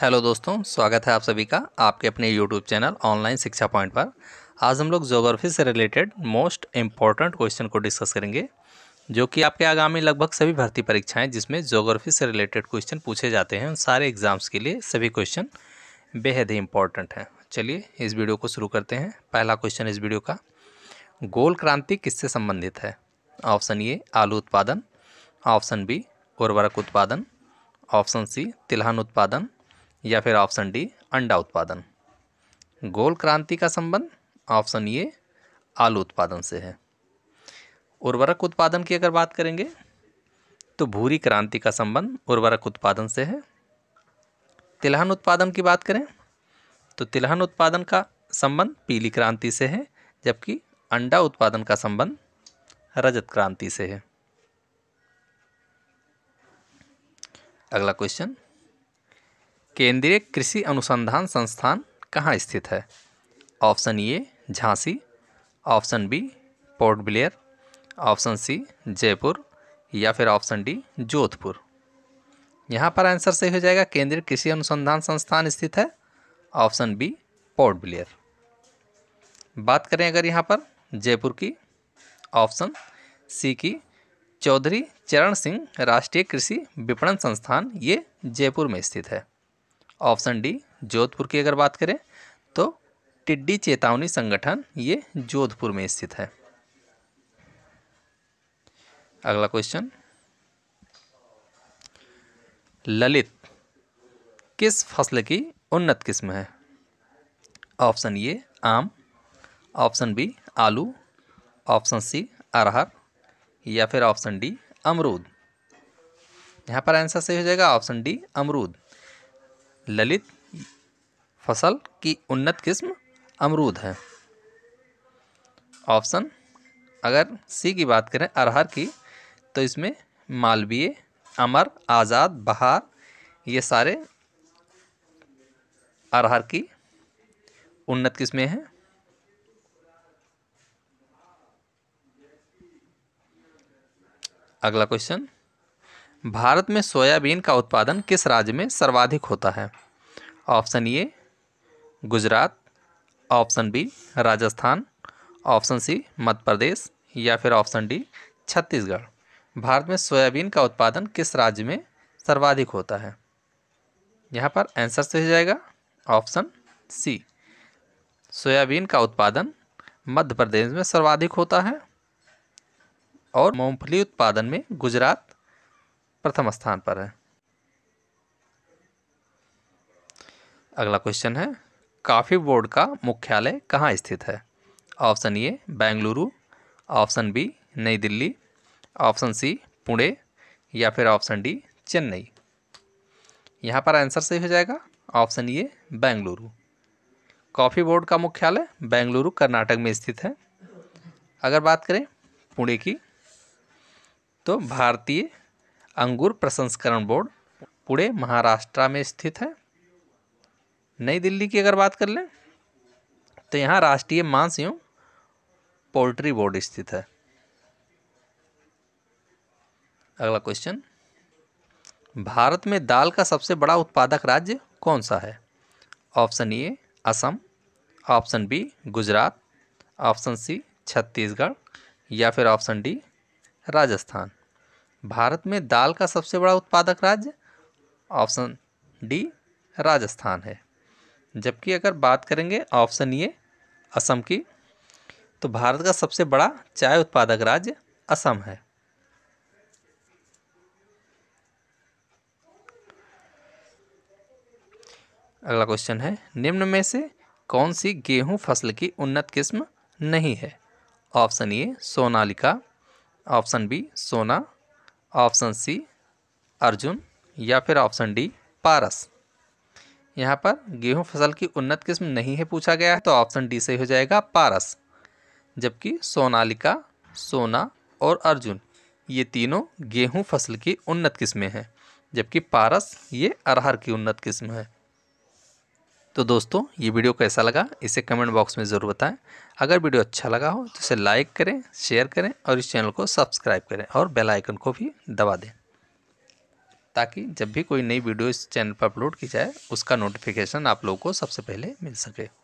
hello दोस्तों स्वागत है आप सभी का आपके अपने यूट्यूब चैनल ऑनलाइन शिक्षा पॉइंट पर आज हम लोग जोग्राफी से रिलेटेड मोस्ट इम्पॉर्टेंट क्वेश्चन को डिस्कस करेंगे जो कि आपके आगामी लगभग सभी भर्ती परीक्षाएं जिसमें जोग्राफी से रिलेटेड क्वेश्चन पूछे जाते हैं उन सारे एग्जाम्स के लिए सभी क्वेश्चन बेहद ही इंपॉर्टेंट हैं चलिए इस वीडियो को शुरू करते हैं पहला क्वेश्चन इस वीडियो का गोल क्रांति किससे संबंधित है ऑप्शन ए आलू उत्पादन ऑप्शन बी उर्वरक उत्पादन ऑप्शन सी तिलहन उत्पादन या फिर ऑप्शन डी अंडा उत्पादन गोल क्रांति का संबंध ऑप्शन ये आलू उत्पादन से है उर्वरक उत्पादन की अगर बात करेंगे तो भूरी क्रांति का संबंध उर्वरक उत्पादन से है तिलहन उत्पादन की बात करें तो तिलहन उत्पादन का संबंध पीली क्रांति से है जबकि अंडा उत्पादन का संबंध रजत क्रांति से है अगला क्वेश्चन केंद्रीय कृषि अनुसंधान संस्थान कहाँ स्थित है option A Jhansi option B Port Blair option C Jaipur या फिर ऑप्शन डी जोधपुर यहाँ पर आंसर सही हो जाएगा केंद्रीय कृषि अनुसंधान संस्थान स्थित है ऑप्शन बी पोर्ट ब्लेयर बात करें अगर यहाँ पर जयपुर की ऑप्शन सी की चौधरी चरण सिंह राष्ट्रीय कृषि विपणन संस्थान ये जयपुर में स्थित है ऑप्शन डी जोधपुर की अगर बात करें तो टिड्डी चेतावनी संगठन ये जोधपुर में स्थित है अगला क्वेश्चन ललित किस फसल की उन्नत किस्म है ऑप्शन ए आम ऑप्शन बी आलू ऑप्शन सी अरहर या फिर ऑप्शन डी अमरूद यहाँ पर आंसर सही हो जाएगा ऑप्शन डी अमरूद ललित फसल की उन्नत किस्म अमरूद है ऑप्शन अगर सी की बात करें अरहर की तो इसमें मालवीय अमर आज़ाद बहार ये सारे अरहर की उन्नत किस्में हैं अगला क्वेश्चन भारत में सोयाबीन का उत्पादन किस राज्य में सर्वाधिक होता है option A Gujarat option B Rajasthan option C Madhya Pradesh या फिर ऑप्शन डी छत्तीसगढ़ भारत में सोयाबीन का उत्पादन किस राज्य में सर्वाधिक होता है यहाँ पर आंसर सही जाएगा ऑप्शन सी सोयाबीन का उत्पादन मध्य प्रदेश में सर्वाधिक होता है और मूंगफली उत्पादन में गुजरात प्रथम स्थान पर है अगला क्वेश्चन है काफ़ी बोर्ड का मुख्यालय कहाँ स्थित है option A Bengaluru option B Nai Delhi option C Pune या फिर ऑप्शन डी चेन्नई यहाँ पर आंसर सही हो जाएगा ऑप्शन ये बेंगलुरु कॉफ़ी बोर्ड का मुख्यालय बेंगलुरु कर्नाटक में स्थित है अगर बात करें पुणे की तो भारतीय अंगूर प्रसंस्करण बोर्ड पुणे महाराष्ट्र में स्थित है नई दिल्ली की अगर बात कर लें तो यहाँ राष्ट्रीय मांस एवं पोल्ट्री बोर्ड स्थित है अगला क्वेश्चन भारत में दाल का सबसे बड़ा उत्पादक राज्य कौन सा है option A Assam option B Gujarat option C Chhattisgarh या फिर ऑप्शन डी राजस्थान भारत में दाल का सबसे बड़ा उत्पादक राज्य ऑप्शन डी राजस्थान है जबकि अगर बात करेंगे ऑप्शन ये असम की तो भारत का सबसे बड़ा चाय उत्पादक राज्य असम है अगला क्वेश्चन है निम्न में से कौन सी गेहूं फसल की उन्नत किस्म नहीं है option A Sonalika option B Sona option C Arjun या फिर ऑप्शन डी पारस यहाँ पर गेहूं फसल की उन्नत किस्म नहीं है पूछा गया है तो ऑप्शन डी सही हो जाएगा पारस जबकि सोनालिका सोना और अर्जुन ये तीनों गेहूं फसल की उन्नत किस्में हैं जबकि पारस ये अरहर की उन्नत किस्म है तो दोस्तों ये वीडियो कैसा लगा इसे कमेंट बॉक्स में ज़रूर बताएं अगर वीडियो अच्छा लगा हो तो इसे लाइक करें शेयर करें और इस चैनल को सब्सक्राइब करें और बेल आइकन को भी दबा दें ताकि जब भी कोई नई वीडियो इस चैनल पर अपलोड की जाए उसका नोटिफिकेशन आप लोगों को सबसे पहले मिल सके